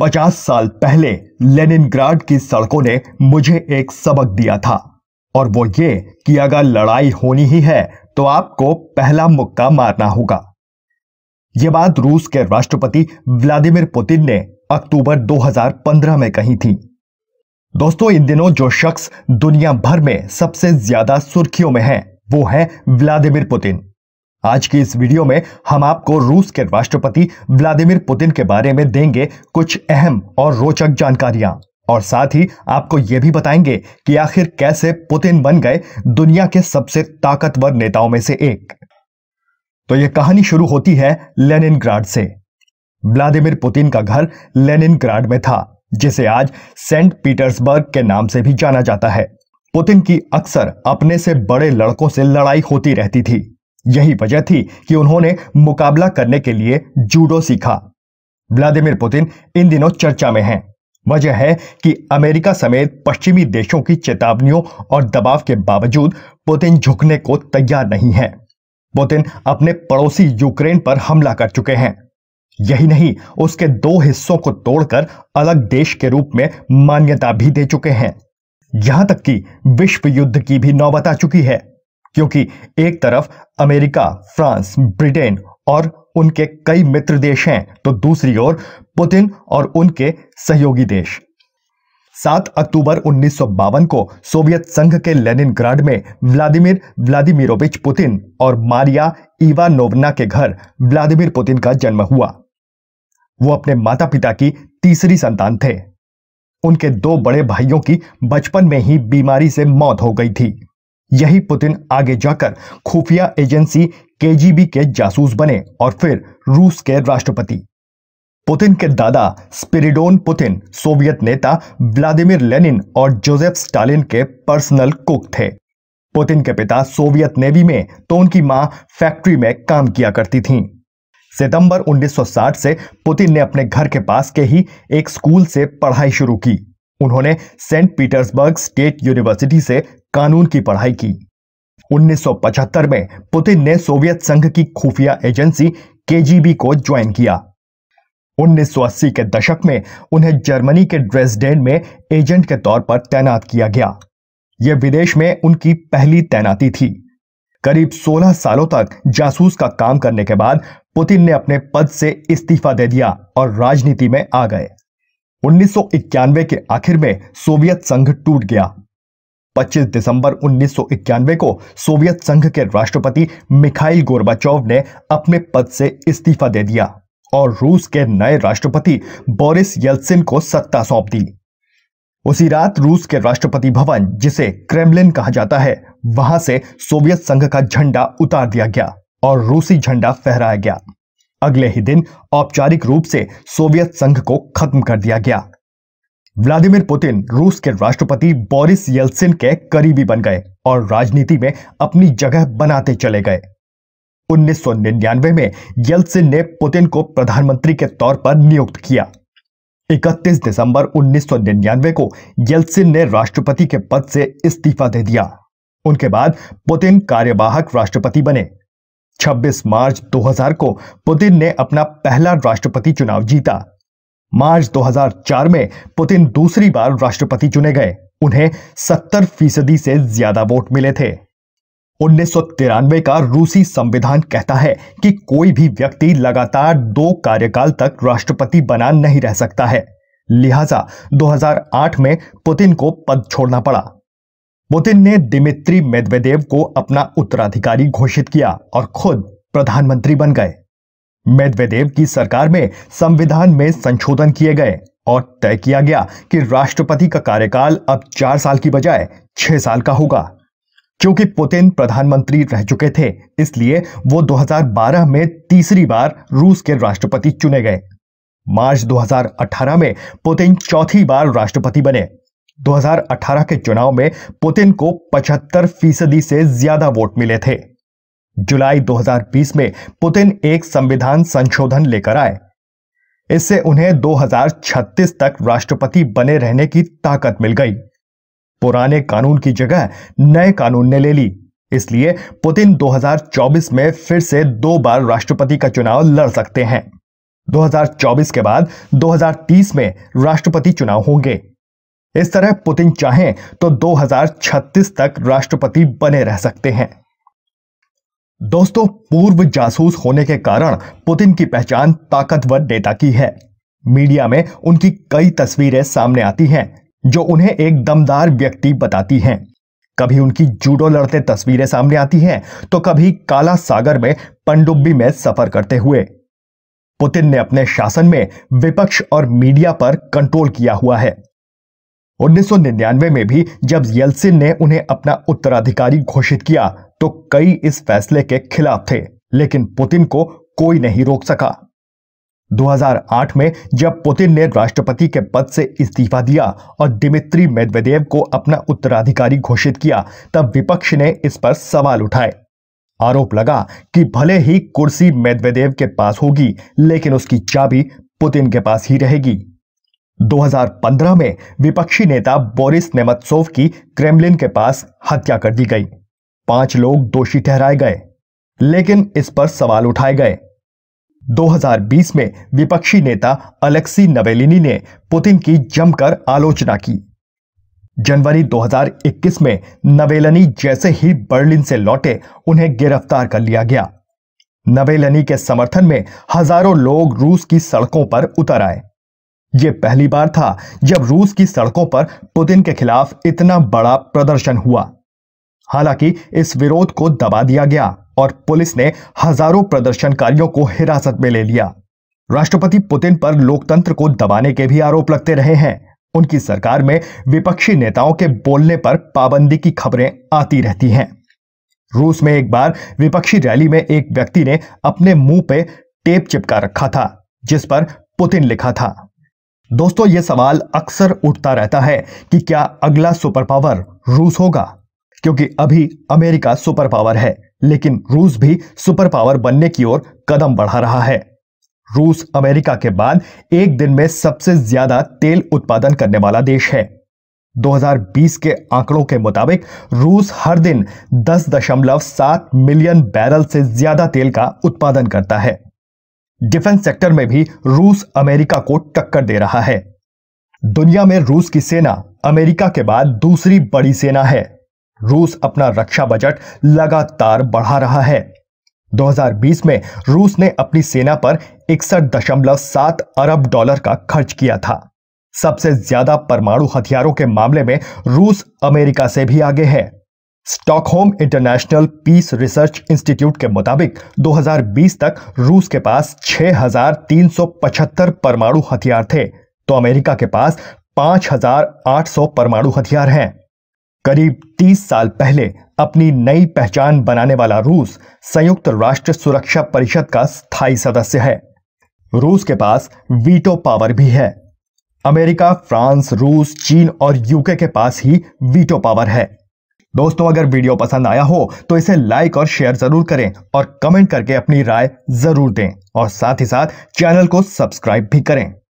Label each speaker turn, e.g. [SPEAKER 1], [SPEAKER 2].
[SPEAKER 1] पचास साल पहले लेनिन की सड़कों ने मुझे एक सबक दिया था और वो ये कि अगर लड़ाई होनी ही है तो आपको पहला मुक्का मारना होगा ये बात रूस के राष्ट्रपति व्लादिमीर पुतिन ने अक्टूबर 2015 में कही थी दोस्तों इन दिनों जो शख्स दुनिया भर में सबसे ज्यादा सुर्खियों में है वो है व्लादिमीर पुतिन आज की इस वीडियो में हम आपको रूस के राष्ट्रपति व्लादिमीर पुतिन के बारे में देंगे कुछ अहम और रोचक जानकारियां और साथ ही आपको यह भी बताएंगे कि आखिर कैसे पुतिन बन गए दुनिया के सबसे ताकतवर नेताओं में से एक तो यह कहानी शुरू होती है लेनिन से व्लादिमीर पुतिन का घर लेनिन में था जिसे आज सेंट पीटर्सबर्ग के नाम से भी जाना जाता है पुतिन की अक्सर अपने से बड़े लड़कों से लड़ाई होती रहती थी यही वजह थी कि उन्होंने मुकाबला करने के लिए जूडो सीखा व्लादिमीर पुतिन इन दिनों चर्चा में हैं। वजह है कि अमेरिका समेत पश्चिमी देशों की चेतावनियों और दबाव के बावजूद पुतिन झुकने को तैयार नहीं है पुतिन अपने पड़ोसी यूक्रेन पर हमला कर चुके हैं यही नहीं उसके दो हिस्सों को तोड़कर अलग देश के रूप में मान्यता भी दे चुके हैं यहां तक कि विश्व युद्ध की भी नौबत आ चुकी है क्योंकि एक तरफ अमेरिका फ्रांस ब्रिटेन और उनके कई मित्र देश हैं तो दूसरी ओर पुतिन और उनके सहयोगी देश 7 अक्टूबर उन्नीस को सोवियत संघ के लेनिन में व्लादिमीर व्लादिमिरोविच पुतिन और मारिया इवानोवना के घर व्लादिमीर पुतिन का जन्म हुआ वो अपने माता पिता की तीसरी संतान थे उनके दो बड़े भाइयों की बचपन में ही बीमारी से मौत हो गई थी यही पुतिन आगे जाकर खुफिया एजेंसी केजीबी के जासूस बने और फिर रूस के राष्ट्रपति पुतिन के दादा स्पिरिडोन पुतिन सोवियत नेता व्लादिमीर लेनिन और जोसेफ स्टालिन के पर्सनल कुक थे पुतिन के पिता सोवियत नेवी में तो उनकी मां फैक्ट्री में काम किया करती थीं। सितंबर 1960 से पुतिन ने अपने घर के पास के ही एक स्कूल से पढ़ाई शुरू की उन्होंने सेंट पीटर्सबर्ग स्टेट यूनिवर्सिटी से कानून की पढ़ाई की 1975 में पुतिन ने सोवियत संघ की खुफिया एजेंसी केजीबी को ज्वाइन किया 1980 के दशक में उन्हें जर्मनी के ड्रेसडेन में एजेंट के तौर पर तैनात किया गया यह विदेश में उनकी पहली तैनाती थी करीब 16 सालों तक जासूस का काम करने के बाद पुतिन ने अपने पद से इस्तीफा दे दिया और राजनीति में आ गए उन्नीस के आखिर में सोवियत संघ टूट गया 25 दिसंबर 1991 को सोवियत संघ के राष्ट्रपति मिखाइल गोरबाचोव ने अपने पद से इस्तीफा दे दिया और रूस के नए राष्ट्रपति बोरिस येल्सिन को सत्ता सौंप दी उसी रात रूस के राष्ट्रपति भवन जिसे क्रेमलिन कहा जाता है वहां से सोवियत संघ का झंडा उतार दिया गया और रूसी झंडा फहराया गया अगले ही दिन औपचारिक रूप से सोवियत संघ को खत्म कर दिया गया व्लादिमीर पुतिन रूस के राष्ट्रपति बोरिस येल्सिन के करीबी बन गए और राजनीति में अपनी जगह बनाते चले गए 1999 में येल्सिन ने पुतिन को प्रधानमंत्री के तौर पर नियुक्त किया 31 दिसंबर 1999 को येल्सिन ने राष्ट्रपति के पद से इस्तीफा दे दिया उनके बाद पुतिन कार्यवाहक राष्ट्रपति बने 26 मार्च 2000 को पुतिन ने अपना पहला राष्ट्रपति चुनाव जीता मार्च 2004 में पुतिन दूसरी बार राष्ट्रपति चुने गए उन्हें 70 फीसदी से ज्यादा वोट मिले थे उन्नीस का रूसी संविधान कहता है कि कोई भी व्यक्ति लगातार दो कार्यकाल तक राष्ट्रपति बना नहीं रह सकता है लिहाजा 2008 में पुतिन को पद छोड़ना पड़ा पुतिन ने दिमित्री मेदवेदेव को अपना उत्तराधिकारी घोषित किया और खुद प्रधानमंत्री बन गए मेदवेदेव की सरकार में संविधान में संशोधन किए गए और तय किया गया कि राष्ट्रपति का कार्यकाल अब चार साल की बजाय छह साल का होगा क्योंकि पुतिन प्रधानमंत्री रह चुके थे इसलिए वो 2012 में तीसरी बार रूस के राष्ट्रपति चुने गए मार्च 2018 में पुतिन चौथी बार राष्ट्रपति बने 2018 के चुनाव में पुतिन को 75 फीसदी से ज्यादा वोट मिले थे जुलाई 2020 में पुतिन एक संविधान संशोधन लेकर आए इससे उन्हें 2036 तक राष्ट्रपति बने रहने की ताकत मिल गई पुराने कानून की जगह नए कानून ने ले ली इसलिए पुतिन 2024 में फिर से दो बार राष्ट्रपति का चुनाव लड़ सकते हैं 2024 के बाद 2030 में राष्ट्रपति चुनाव होंगे इस तरह पुतिन चाहें तो 2036 तक राष्ट्रपति बने रह सकते हैं दोस्तों पूर्व जासूस होने के कारण पुतिन की पहचान ताकतवर नेता की है मीडिया में उनकी कई तस्वीरें सामने आती हैं जो उन्हें एक दमदार व्यक्ति बताती हैं कभी उनकी जूडो लड़ते तस्वीरें सामने आती हैं तो कभी काला सागर में पनडुब्बी में सफर करते हुए पुतिन ने अपने शासन में विपक्ष और मीडिया पर कंट्रोल किया हुआ है उन्नीस में भी जब येल्सिन ने उन्हें अपना उत्तराधिकारी घोषित किया तो कई इस फैसले के खिलाफ थे लेकिन पुतिन को कोई नहीं रोक सका 2008 में जब पुतिन ने राष्ट्रपति के पद से इस्तीफा दिया और दिमित्री मेदवेदेव को अपना उत्तराधिकारी घोषित किया तब विपक्ष ने इस पर सवाल उठाए आरोप लगा कि भले ही कुर्सी मेदवेदेव के पास होगी लेकिन उसकी चाबी पुतिन के पास ही रहेगी 2015 में विपक्षी नेता बोरिस नेमत्सोव की क्रेमलिन के पास हत्या कर दी गई पांच लोग दोषी ठहराए गए लेकिन इस पर सवाल उठाए गए 2020 में विपक्षी नेता अलेक्सी नवेलिनी ने पुतिन की जमकर आलोचना की जनवरी 2021 में नवेलनी जैसे ही बर्लिन से लौटे उन्हें गिरफ्तार कर लिया गया नवेलनी के समर्थन में हजारों लोग रूस की सड़कों पर उतर आए ये पहली बार था जब रूस की सड़कों पर पुतिन के खिलाफ इतना बड़ा प्रदर्शन हुआ हालांकि इस विरोध को दबा दिया गया और पुलिस ने हजारों प्रदर्शनकारियों को हिरासत में ले लिया राष्ट्रपति पुतिन पर लोकतंत्र को दबाने के भी आरोप लगते रहे हैं उनकी सरकार में विपक्षी नेताओं के बोलने पर पाबंदी की खबरें आती रहती हैं रूस में एक बार विपक्षी रैली में एक व्यक्ति ने अपने मुंह पे टेप चिपका रखा था जिस पर पुतिन लिखा था दोस्तों ये सवाल अक्सर उठता रहता है कि क्या अगला सुपर पावर रूस होगा क्योंकि अभी अमेरिका सुपर पावर है लेकिन रूस भी सुपर पावर बनने की ओर कदम बढ़ा रहा है रूस अमेरिका के बाद एक दिन में सबसे ज्यादा तेल उत्पादन करने वाला देश है 2020 के आंकड़ों के मुताबिक रूस हर दिन 10.7 मिलियन बैरल से ज्यादा तेल का उत्पादन करता है डिफेंस सेक्टर में भी रूस अमेरिका को टक्कर दे रहा है दुनिया में रूस की सेना अमेरिका के बाद दूसरी बड़ी सेना है रूस अपना रक्षा बजट लगातार बढ़ा रहा है 2020 में रूस ने अपनी सेना पर इकसठ अरब डॉलर का खर्च किया था सबसे ज्यादा परमाणु हथियारों के मामले में रूस अमेरिका से भी आगे है Stockholm International Peace Research Institute के मुताबिक 2020 तक रूस के पास 6,375 परमाणु हथियार थे तो अमेरिका के पास 5,800 परमाणु हथियार हैं करीब 30 साल पहले अपनी नई पहचान बनाने वाला रूस संयुक्त राष्ट्र सुरक्षा परिषद का स्थायी सदस्य है रूस के पास वीटो पावर भी है अमेरिका फ्रांस रूस चीन और यूके के पास ही वीटो पावर है दोस्तों अगर वीडियो पसंद आया हो तो इसे लाइक और शेयर जरूर करें और कमेंट करके अपनी राय जरूर दें और साथ ही साथ चैनल को सब्सक्राइब भी करें